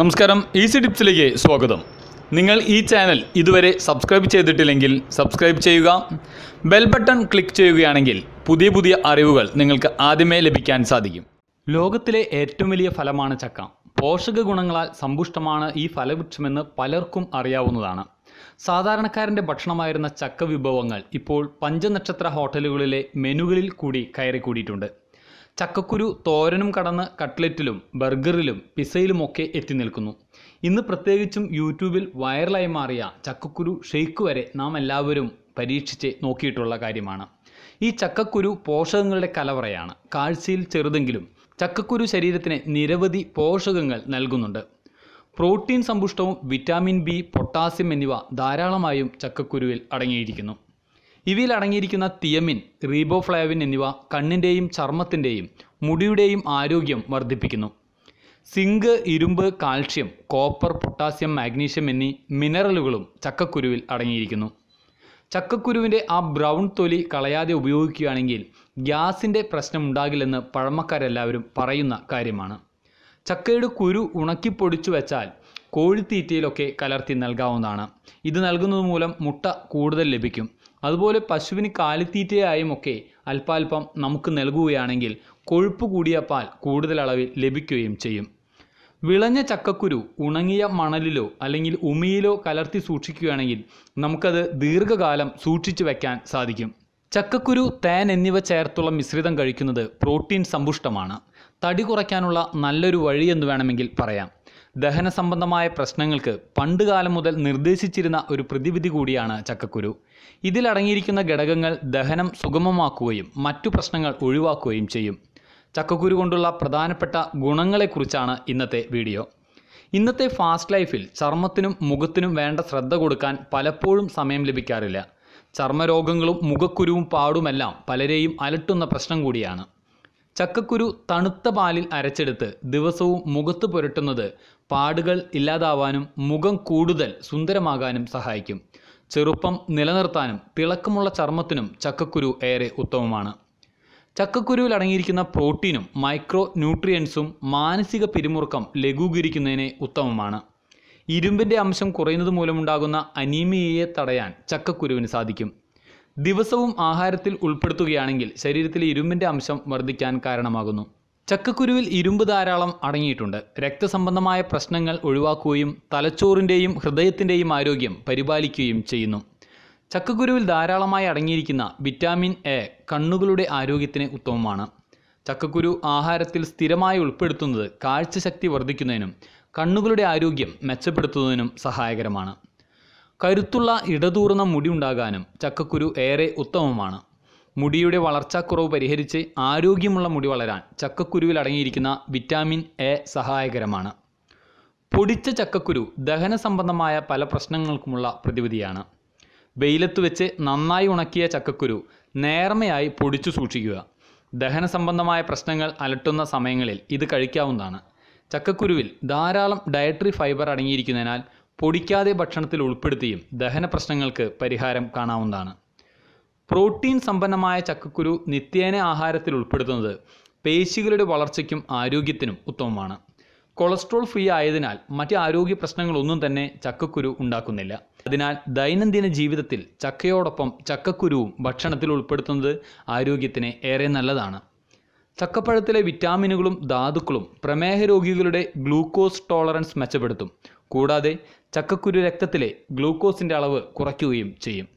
നമസ്കാരം ഈസി ടിപ്സിലേക്ക് സ്വാഗതം നിങ്ങൾ ഈ ചാനൽ ഇതുവരെ സബ്സ്ക്രൈബ് ചെയ്തിട്ടില്ലെങ്കിൽ സബ്സ്ക്രൈബ് ചെയ്യുക ബെൽ ബട്ടൺ ക്ലിക്ക് ചെയ്യുകയാണെങ്കിൽ പുതിയ പുതിയ അറിവുകൾ നിങ്ങൾക്ക് ആദ്യമേ ലഭിക്കാൻ സാധിക്കും ലോകത്തിലെ ഏറ്റവും വലിയ ഫലമാണ് ചക്ക പോഷക ഗുണങ്ങളാൽ സമ്പുഷ്ടമാണ് ഈ ഫലവൃക്ഷമെന്ന് പലർക്കും അറിയാവുന്നതാണ് സാധാരണക്കാരൻ്റെ ഭക്ഷണമായിരുന്ന ചക്ക വിഭവങ്ങൾ ഇപ്പോൾ പഞ്ചനക്ഷത്ര ഹോട്ടലുകളിലെ മെനുകളിൽ കൂടി കയറിക്കൂടിയിട്ടുണ്ട് ചക്കക്കുരു തോരനും കടന്ന് കട്ട്ലറ്റിലും ബർഗറിലും പിസയിലുമൊക്കെ എത്തി നിൽക്കുന്നു ഇന്ന് പ്രത്യേകിച്ചും യൂട്യൂബിൽ വൈറലായി മാറിയ ചക്കക്കുരു ഷെയ്ക്ക് വരെ നാം എല്ലാവരും പരീക്ഷിച്ച് നോക്കിയിട്ടുള്ള കാര്യമാണ് ഈ ചക്കക്കുരു പോഷകങ്ങളുടെ കലവറയാണ് കാഴ്ചയിൽ ചെറുതെങ്കിലും ചക്കക്കുരു ശരീരത്തിന് നിരവധി പോഷകങ്ങൾ നൽകുന്നുണ്ട് പ്രോട്ടീൻ സമ്പുഷ്ടവും വിറ്റാമിൻ ബി പൊട്ടാസ്യം എന്നിവ ധാരാളമായും ചക്കക്കുരുവിൽ അടങ്ങിയിരിക്കുന്നു ഇവയിൽ അടങ്ങിയിരിക്കുന്ന തിയമിൻ റീബോഫ്ലാവിൻ എന്നിവ കണ്ണിൻ്റെയും ചർമ്മത്തിൻ്റെയും മുടിയുടെയും ആരോഗ്യം വർദ്ധിപ്പിക്കുന്നു സിങ്ക് ഇരുമ്പ് കാൽഷ്യം കോപ്പർ പൊട്ടാസ്യം മാഗ്നീഷ്യം എന്നീ മിനറലുകളും ചക്കക്കുരുവിൽ അടങ്ങിയിരിക്കുന്നു ചക്കക്കുരുവിൻ്റെ ആ ബ്രൗൺ തൊലി കളയാതെ ഉപയോഗിക്കുകയാണെങ്കിൽ ഗ്യാസിൻ്റെ പ്രശ്നം ഉണ്ടാകില്ലെന്ന് പഴമക്കാരെല്ലാവരും പറയുന്ന കാര്യമാണ് ചക്കയുടെ കുരു ഉണക്കിപ്പൊടിച്ചു വെച്ചാൽ കോഴിത്തീറ്റയിലൊക്കെ കലർത്തി നൽകാവുന്നതാണ് ഇത് നൽകുന്നത് മൂലം മുട്ട കൂടുതൽ ലഭിക്കും അതുപോലെ പശുവിന് കാലിത്തീറ്റയായും ഒക്കെ അല്പാൽപ്പം നമുക്ക് നൽകുകയാണെങ്കിൽ കൊഴുപ്പ് കൂടിയ പാൽ കൂടുതൽ അളവിൽ ലഭിക്കുകയും ചെയ്യും വിളഞ്ഞ ചക്കക്കുരു ഉണങ്ങിയ മണലിലോ അല്ലെങ്കിൽ ഉമിയിലോ കലർത്തി സൂക്ഷിക്കുകയാണെങ്കിൽ നമുക്കത് ദീർഘകാലം സൂക്ഷിച്ചു വയ്ക്കാൻ സാധിക്കും ചക്കക്കുരു തേൻ എന്നിവ ചേർത്തുള്ള മിശ്രിതം കഴിക്കുന്നത് പ്രോട്ടീൻ സമ്പുഷ്ടമാണ് തടി കുറയ്ക്കാനുള്ള നല്ലൊരു വഴിയെന്ന് വേണമെങ്കിൽ പറയാം ദഹന സംബന്ധമായ പ്രശ്നങ്ങൾക്ക് പണ്ടുകാലം മുതൽ നിർദ്ദേശിച്ചിരുന്ന ഒരു പ്രതിവിധി കൂടിയാണ് ചക്കക്കുരു ഇതിലടങ്ങിയിരിക്കുന്ന ഘടകങ്ങൾ ദഹനം സുഗമമാക്കുകയും മറ്റു പ്രശ്നങ്ങൾ ഒഴിവാക്കുകയും ചെയ്യും ചക്കക്കുരു കൊണ്ടുള്ള പ്രധാനപ്പെട്ട ഗുണങ്ങളെക്കുറിച്ചാണ് ഇന്നത്തെ വീഡിയോ ഇന്നത്തെ ഫാസ്റ്റ് ലൈഫിൽ ചർമ്മത്തിനും മുഖത്തിനും വേണ്ട ശ്രദ്ധ കൊടുക്കാൻ പലപ്പോഴും സമയം ലഭിക്കാറില്ല ചർമ്മരോഗങ്ങളും മുഖക്കുരുവും പാടുമെല്ലാം പലരെയും അലട്ടുന്ന പ്രശ്നം കൂടിയാണ് ചക്കക്കുരു തണുത്ത പാലിൽ അരച്ചെടുത്ത് ദിവസവും മുഖത്ത് പുരട്ടുന്നത് പാടുകൾ ഇല്ലാതാവാനും മുഖം കൂടുതൽ സുന്ദരമാകാനും സഹായിക്കും ചെറുപ്പം നിലനിർത്താനും തിളക്കമുള്ള ചർമ്മത്തിനും ചക്കക്കുരു ഏറെ ഉത്തമമാണ് ചക്കക്കുരുവിൽ അടങ്ങിയിരിക്കുന്ന പ്രോട്ടീനും മൈക്രോ ന്യൂട്രിയൻസും മാനസിക പിരിമുറുക്കം ലഘൂകരിക്കുന്നതിന് ഉത്തമമാണ് ഇരുമ്പിൻ്റെ അംശം കുറയുന്നത് മൂലമുണ്ടാകുന്ന അനീമിയയെ തടയാൻ ചക്കക്കുരുവിന് സാധിക്കും ദിവസവും ആഹാരത്തിൽ ഉൾപ്പെടുത്തുകയാണെങ്കിൽ ശരീരത്തിലെ ഇരുമ്പിൻ്റെ അംശം വർദ്ധിക്കാൻ കാരണമാകുന്നു ചക്കക്കുരുവിൽ ഇരുമ്പ് ധാരാളം അടങ്ങിയിട്ടുണ്ട് രക്തസംബന്ധമായ പ്രശ്നങ്ങൾ ഒഴിവാക്കുകയും തലച്ചോറിൻ്റെയും ഹൃദയത്തിൻ്റെയും ആരോഗ്യം പരിപാലിക്കുകയും ചെയ്യുന്നു ചക്കക്കുരുവിൽ ധാരാളമായി അടങ്ങിയിരിക്കുന്ന വിറ്റാമിൻ എ കണ്ണുകളുടെ ആരോഗ്യത്തിന് ഉത്തമമാണ് ചക്കക്കുരു ആഹാരത്തിൽ സ്ഥിരമായി ഉൾപ്പെടുത്തുന്നത് കാഴ്ചശക്തി വർദ്ധിക്കുന്നതിനും കണ്ണുകളുടെ ആരോഗ്യം മെച്ചപ്പെടുത്തുന്നതിനും സഹായകരമാണ് കരുത്തുള്ള ഇടതൂർന്ന മുടി ഉണ്ടാകാനും ചക്കക്കുരു ഏറെ ഉത്തമമാണ് മുടിയുടെ വളർച്ചാക്കുറവ് പരിഹരിച്ച് ആരോഗ്യമുള്ള മുടി വളരാൻ ചക്കക്കുരുവിൽ അടങ്ങിയിരിക്കുന്ന വിറ്റാമിൻ എ സഹായകരമാണ് പൊടിച്ച ചക്കക്കുരു ദഹന സംബന്ധമായ പല പ്രശ്നങ്ങൾക്കുമുള്ള പ്രതിവിധിയാണ് വെയിലത്ത് വെച്ച് നന്നായി ഉണക്കിയ ചക്കക്കുരു നേർമയായി പൊടിച്ചു സൂക്ഷിക്കുക ദഹന സംബന്ധമായ പ്രശ്നങ്ങൾ അലട്ടുന്ന സമയങ്ങളിൽ ഇത് കഴിക്കാവുന്നതാണ് ചക്കക്കുരുവിൽ ധാരാളം ഡയറ്ററി ഫൈബർ അടങ്ങിയിരിക്കുന്നതിനാൽ പൊടിക്കാതെ ഭക്ഷണത്തിൽ ഉൾപ്പെടുത്തിയും ദഹന പ്രശ്നങ്ങൾക്ക് പരിഹാരം കാണാവുന്നതാണ് പ്രോട്ടീൻ സമ്പന്നമായ ചക്കക്കുരു നിത്യേന ആഹാരത്തിൽ ഉൾപ്പെടുത്തുന്നത് പേശികളുടെ വളർച്ചയ്ക്കും ആരോഗ്യത്തിനും ഉത്തമമാണ് കൊളസ്ട്രോൾ ഫ്രീ ആയതിനാൽ മറ്റ് ആരോഗ്യ പ്രശ്നങ്ങളൊന്നും തന്നെ ചക്കക്കുരു ഉണ്ടാക്കുന്നില്ല അതിനാൽ ദൈനംദിന ജീവിതത്തിൽ ചക്കയോടൊപ്പം ചക്കക്കുരുവും ഭക്ഷണത്തിൽ ഉൾപ്പെടുത്തുന്നത് ആരോഗ്യത്തിന് ഏറെ നല്ലതാണ് ചക്കപ്പഴത്തിലെ വിറ്റാമിനുകളും ധാതുക്കളും പ്രമേഹ രോഗികളുടെ ഗ്ലൂക്കോസ് ടോളറൻസ് മെച്ചപ്പെടുത്തും കൂടാതെ ചക്കക്കുരു രക്തത്തിലെ ഗ്ലൂക്കോസിൻ്റെ അളവ് കുറയ്ക്കുകയും ചെയ്യും